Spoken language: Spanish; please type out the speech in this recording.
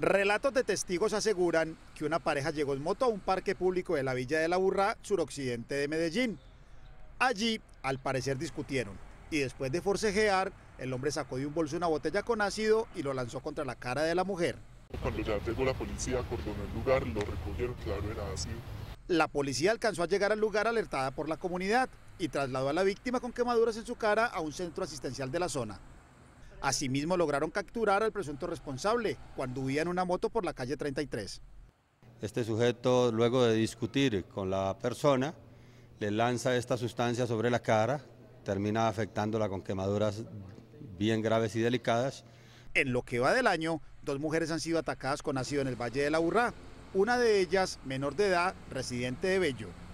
Relatos de testigos aseguran que una pareja llegó en moto a un parque público de la Villa de la Burra, suroccidente de Medellín. Allí, al parecer, discutieron y después de forcejear, el hombre sacó de un bolso una botella con ácido y lo lanzó contra la cara de la mujer. Cuando ya llegó la policía, acordonó el lugar, lo recogieron, claro, era ácido. La policía alcanzó a llegar al lugar alertada por la comunidad y trasladó a la víctima con quemaduras en su cara a un centro asistencial de la zona. Asimismo, lograron capturar al presunto responsable cuando huía en una moto por la calle 33. Este sujeto, luego de discutir con la persona, le lanza esta sustancia sobre la cara, termina afectándola con quemaduras bien graves y delicadas. En lo que va del año, dos mujeres han sido atacadas con ácido en el Valle de la Urrá, una de ellas menor de edad, residente de Bello.